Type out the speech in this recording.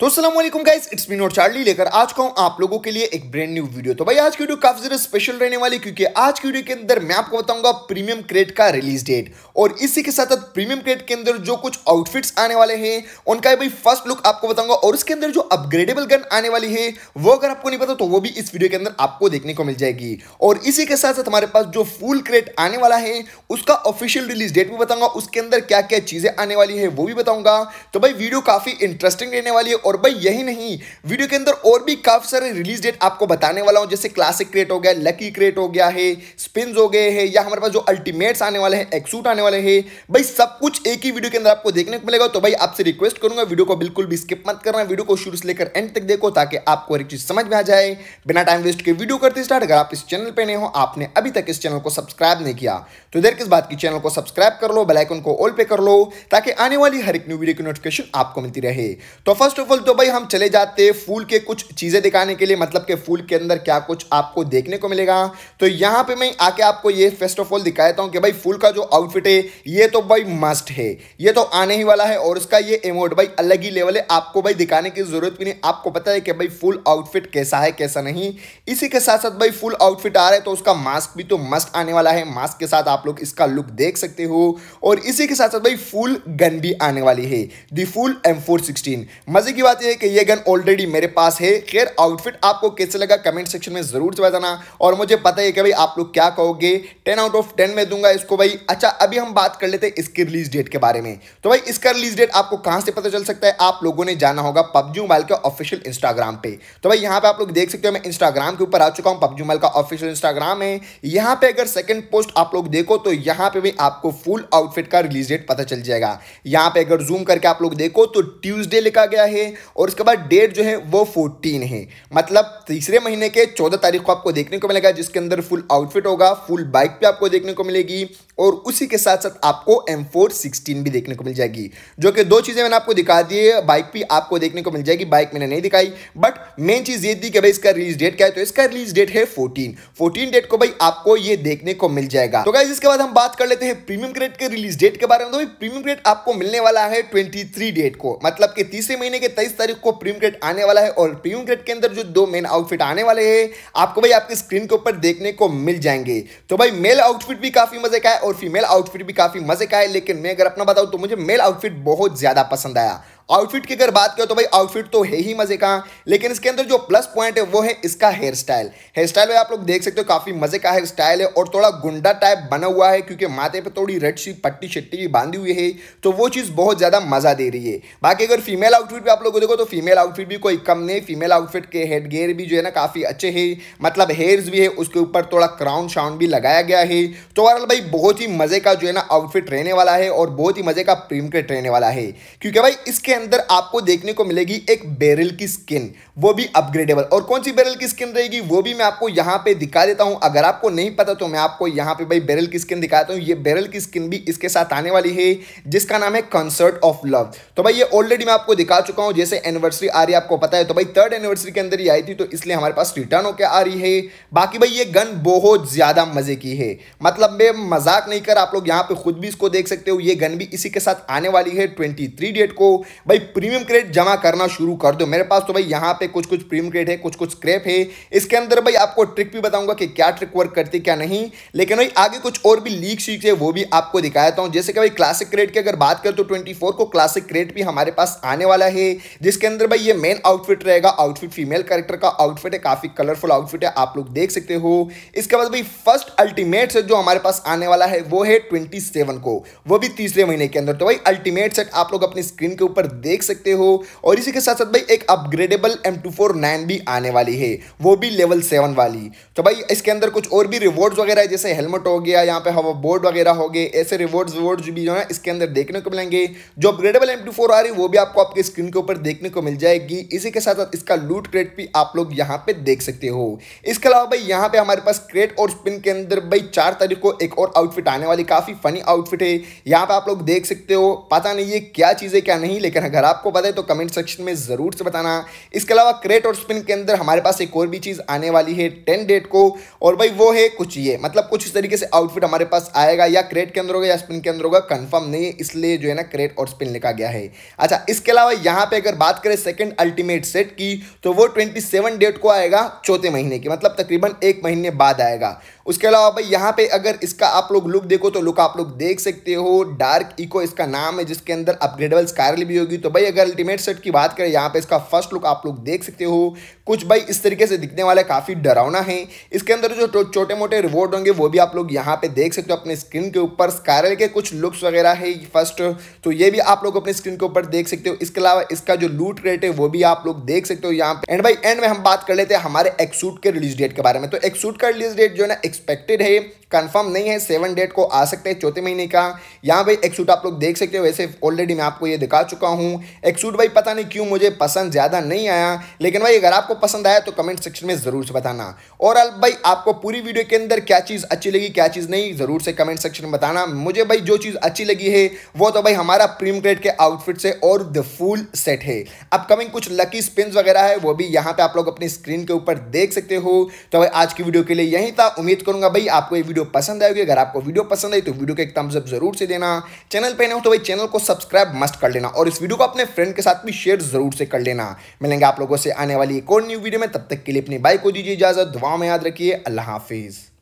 तो असलम guys it's me not Charlie लेकर आज का हूँ आप लोगों के लिए एक ब्रांड न्यू वीडियो तो भाई आज की वीडियो काफी ज्यादा स्पेशल रहने वाली क्योंकि आज की वीडियो के अंदर मैं आपको बताऊंगा प्रीमियम क्रेट का रिलीज डेट और इसी के साथ साथ प्रीमियम क्रेट के अंदर जो कुछ आउटफिट्स आने वाले हैं उनका भाई फर्स्ट लुक आपको बताऊंगा और उसके अंदर जो अपग्रेडेबल गन आने वाली है वो अगर आपको नहीं पता तो वो भी इस वीडियो के अंदर आपको देखने को मिल जाएगी और इसी के साथ साथ हमारे पास जो फुल क्रेट आने वाला है उसका ऑफिशियल रिलीज डेट भी बताऊंगा उसके अंदर क्या क्या चीजें आने वाली है वो भी बताऊंगा तो भाई वीडियो काफी इंटरेस्टिंग रहने वाली है और भाई यही नहीं वीडियो के अंदर और भी काफ़ी सारे रिलीज डेट आपको बताने वाला हूं जैसे क्लासिक क्रिएट हो गया लकी क्रिएट हो गया है स्पिन हो गए हैं या हमारे पास जो अल्टीमेट्स आने वाले हैं एक्सूट आने वाले हैं भाई सब कुछ एक ही वीडियो के अंदर आपको देखने को मिलेगा तो भाई आपसे रिक्वेस्ट करूंगा वीडियो को बिल्कुल भी स्किप मत करना वीडियो को शुरू से लेकर एंड तक देखो ताकि आपको हर एक चीज़ समझ में आ जाए बिना टाइम वेस्ट के वीडियो करते स्टार्ट अगर आप इस चैनल पर नहीं हो आपने अभी तक इस चैनल को सब्सक्राइब नहीं किया तो इधर किस बात की चैनल को सब्सक्राइब कर लो बेलाइकन को ऑल पे कर लो ताकि आने वाली हर एक न्यू वीडियो की नोटिफिकेशन आपको मिलती रहे तो फर्स्ट ऑफ ऑल बोल तो भाई हम चले जाते फूल के कुछ चीज़ें दिखाने के लिए मतलब के फूल के अंदर क्या कुछ आपको देखने को मिलेगा तो यहाँ पे मैं आके आपको ये फर्स्ट ऑफ ऑल दिखाता हूँ कि भाई फूल का जो आउटफिट है ये तो भाई मस्ट है ये तो आने ही वाला है और उसका ये इमोट भाई अलग ही लेवल है आपको भाई दिखाने की जरूरत भी नहीं आपको पता है कि भाई फुल आउटफिट कैसा है कैसा नहीं इसी के साथ साथ भाई फुल आउटफिट आ रहा है तो उसका मास्क भी तो मस्ट आने वाला है मास्क के साथ आप लोग इसका लुक देख सकते हो और इसी के साथ साथ भाई फुल गन भी आने वाली है दी फुल एम मज़े की बात यह है कि ये गन ऑलरेडी मेरे पास है खैर आउटफिट आपको कैसे लगा कमेंट सेक्शन में ज़रूर से बताना और मुझे पता है कि भाई आप लोग क्या कहोगे टेन आउट ऑफ टेन में दूंगा इसको भाई अच्छा अभी हम बात कर लेते हैं इसकी रिलीज डेट के बारे में तो भाई इसका रिलीज डेट आपको कहां से पता चल सकता है आप लोगों ने जाना होगा पबजू मोबाइल के ऑफिशियल इंस्टाग्राम पे तो भाई यहाँ पे आप लोग देख सकते हो मैं इंस्टाग्राम के ऊपर आ चुका हूँ पबजू मोबाइल का ऑफिशियल इंस्टाग्राम है यहाँ पे अगर सेकेंड पोस्ट आप लोग देखो तो यहाँ पे भी आपको फुल आउटफिट का रिलीज डेट पता चल जाएगा यहाँ पे अगर जूम करके आप लोग देखो तो ट्यूजडे लिखा गया है और उसके बाद डेट जो है वो फोर्टीन है मतलब तीसरे महीने के चौदह तारीख को आपको देखने को मिलेगा जिसके अंदर फुल आउटफिट होगा फुल बाइक पे आपको देखने को मिलेगी और उसी के साथ साथ आपको एम फोर सिक्सटीन भी देखने को मिल जाएगी जो कि दो चीज़ें मैंने आपको दिखा दी है बाइक भी आपको देखने को मिल जाएगी बाइक मैंने नहीं दिखाई बट मेन चीज़ ये थी कि भाई इसका रिलीज डेट क्या है तो इसका रिलीज डेट है फोर्टीन फोर्टीन डेट को भाई आपको ये देखने को मिल जाएगा तो गाइज इसके बाद हम बात कर लेते हैं प्रीमियम ग्रेड के रिलीज डेट के बारे में तो भाई प्रीमियम ग्रेड आपको मिलने वाला है ट्वेंटी डेट को मतलब कि तीसरे महीने के तेईस तेईस तारीख को प्रीम ग्रेड आने वाला है और प्रीम ग्रेड के अंदर जो दो मेन आउटफिट आने वाले हैं आपको भाई आपकी स्क्रीन के ऊपर देखने को मिल जाएंगे तो भाई मेल आउटफिट भी काफ़ी मज़े का है और फीमेल आउटफिट भी काफ़ी मज़े का है लेकिन मैं अगर अपना बताऊँ तो मुझे मेल आउटफिट बहुत ज़्यादा पसंद आया आउटफिट की अगर बात करें तो भाई आउटफिट तो है ही मज़े का लेकिन इसके अंदर जो प्लस पॉइंट है वो है इसका हेयर स्टाइल हेयर स्टाइल आप लोग देख सकते हो काफ़ी मज़े का हेयर स्टाइल है और थोड़ा गुंडा टाइप बना हुआ है क्योंकि माथे पर थोड़ी रेड सी पट्टी शट्टी भी बांधी हुई है तो वो चीज़ बहुत ज़्यादा मज़ा दे रही है बाकी अगर फीमेल आउटफिट भी आप लोग को देखो तो फीमेल आउटफिट भी कोई कम नहीं फीमेल आउटफिट के हेड गेयर भी जो है ना काफ़ी अच्छे है मतलब हेयर भी है उसके ऊपर थोड़ा क्राउन शाउन भी लगाया गया है तो ओवरऑल भाई बहुत ही मज़े का जो है ना आउटफिट रहने वाला है और बहुत ही मज़े का प्रीम कट रहने वाला है क्योंकि भाई इसके अंदर आपको देखने को मिलेगी एक बेरल की स्किन वो भी अपग्रेडेबल और कौन सी बेरल की स्किन रहेगी वो भी मैं आपको यहाँ पे दिखा देता हूँ अगर आपको नहीं पता तो मैं आपको यहाँ पे भाई बेरल की स्किन दिखाता हूँ ये बेरल की स्किन भी इसके साथ आने वाली है जिसका नाम है कंसर्ट ऑफ लव तो भाई ये ऑलरेडी मैं आपको दिखा चुका हूँ जैसे एनिवर्सरी आ रही है आपको पता है तो भाई थर्ड एनिवर्सरी के अंदर ही आई थी तो इसलिए हमारे पास रिटर्न होकर आ रही है बाकी भाई ये गन बहुत ज़्यादा मज़े की है मतलब मैं मजाक नहीं कर आप लोग यहाँ पर खुद भी इसको देख सकते हो ये गन भी इसी के साथ आने वाली है ट्वेंटी डेट को भाई प्रीमियम क्रेडिट जमा करना शुरू कर दो मेरे पास तो भाई यहाँ पे कुछ कुछ प्रीमियम क्रेडिट है कुछ कुछ स्क्रैप है इसके अंदर भाई आपको ट्रिक भी बताऊंगा कि क्या ट्रिक वर्क करती क्या नहीं लेकिन भाई आगे कुछ और भी लीक सीक्स है वो भी आपको दिखाता हूँ जैसे कि भाई क्लासिक क्रेट की अगर बात करें तो ट्वेंटी को क्लासिक क्रेड भी हमारे पास आने वाला है जिसके अंदर भाई ये मेन आउटफिट रहेगा आउटफिट फीमेल कैरेक्टर का आउटफिट है काफ़ी कलरफुल आउटफिट है आप लोग देख सकते हो इसके बाद भाई फर्स्ट अल्टीमेट सेट जो हमारे पास आने वाला है वो है ट्वेंटी को वो भी तीसरे महीने के अंदर तो भाई अल्टीमेट सेट आप लोग अपनी स्क्रीन के ऊपर देख सकते हो और इसी के साथ साथ भाई एक अपग्रेडेबल एम भी आने वाली है वो भी लेवल सेवन वाली तो भाई इसके अंदर कुछ और भी रिवॉर्ड्स वगैरह जैसे हेलमेट हो गया यहाँ पे हवा बोर्ड वगैरह हो गए ऐसे रिवॉर्ड्स रिवॉर्ड्स भी जो है इसके अंदर देखने को मिलेंगे जो अपग्रेडेबल एम आ रही वो भी आपको आपकी स्क्रीन के ऊपर देखने को मिल जाएगी इसी के साथ साथ इसका लूट क्रेट भी आप लोग यहाँ पे देख सकते हो इसके अलावा भाई यहाँ पे हमारे पास क्रेट और स्पिन के अंदर भाई चार तारीख को एक और आउटफिट आने वाली काफ़ी फनी आउटफिट है यहाँ पे आप लोग देख सकते हो पता नहीं ये क्या चीज़ है क्या नहीं लेकिन अगर आपको पता है तो कमेंट सेक्शन में ज़रूर से बताना इसके अलावा क्रेट और स्पिन के अंदर हमारे पास एक और भी चीज़ आने वाली है टेन डेट को और भाई वो है कुछ ये मतलब कुछ इस तरीके से आउटफिट हमारे पास आएगा या क्रेट के अंदर होगा या स्पिन के अंदर होगा कन्फर्म नहीं है इसलिए जो है ना क्रेट और स्पिन लिखा गया है अच्छा इसके अलावा यहाँ पे अगर बात करें सेकेंड अल्टीमेट सेट की तो वो ट्वेंटी डेट को आएगा चौथे महीने की मतलब तकरीबन एक महीने बाद आएगा उसके अलावा भाई यहाँ पे अगर इसका आप लोग लुक देखो तो लुक आप लोग देख सकते हो डार्क इको इसका नाम है जिसके अंदर अपग्रेडेबल स्कारल भी होगी तो भाई अगर अल्टीमेट सेट की बात करें यहाँ पे इसका फर्स्ट लुक आप लोग देख सकते हो कुछ भाई इस तरीके से दिखने वाला काफ़ी डरावना है इसके अंदर जो छोटे मोटे रिवॉर्ड होंगे वो भी आप लोग यहाँ पे देख सकते हो अपने स्क्रीन के ऊपर स्कारल के कुछ लुक्स वगैरह है फर्स्ट तो ये भी आप लोग अपने स्क्रीन के ऊपर देख सकते हो इसके अलावा इसका जो लूट रेट है वो भी आप लोग देख सकते हो यहाँ पे एंड भाई एंड में हम बात कर लेते हैं हमारे एक्सूट के रिलीज डेट के बारे में तो एक्सूट का रिलीज डेट जो है ना एक्सपेक्टेड है कंफर्म नहीं है सेवन डेट को आ सकते हैं चौथे महीने का यहाँ भाई एक सूट आप लोग देख सकते हो वैसे ऑलरेडी मैं आपको ये दिखा चुका हूँ एक सूट भाई पता नहीं क्यों मुझे पसंद ज़्यादा नहीं आया लेकिन भाई अगर आपको पसंद आया तो कमेंट सेक्शन में ज़रूर से बताना और अल भाई आपको पूरी वीडियो के अंदर क्या चीज़ अच्छी लगी क्या चीज़ नहीं ज़रूर से कमेंट सेक्शन में बताना मुझे भाई जो चीज़ अच्छी लगी है वो तो भाई हमारा प्रीम ग्रेड के आउटफिट से और द फुल सेट है अपकमिंग कुछ लकी स्पिन वगैरह है वो भी यहाँ पर आप लोग अपनी स्क्रीन के ऊपर देख सकते हो तो भाई आज की वीडियो के लिए यही था उम्मीद करूंगा भाई आपको ये वीडियो पसंद आएगी अगर आपको वीडियो पसंद आई तो वीडियो को एक थम्स अप जरूर से देना चैनल पे ना हो तो भाई चैनल को सब्सक्राइब मस्ट कर लेना और इस वीडियो को अपने फ्रेंड के साथ भी शेयर जरूर से कर लेना मिलेंगे आप लोगों से आने वाली एक और न्यू वीडियो में तब तक के लिए अपनी बाइक को दीजिए इजाजत दुआ में याद रखिए अल्लाह हाफिज़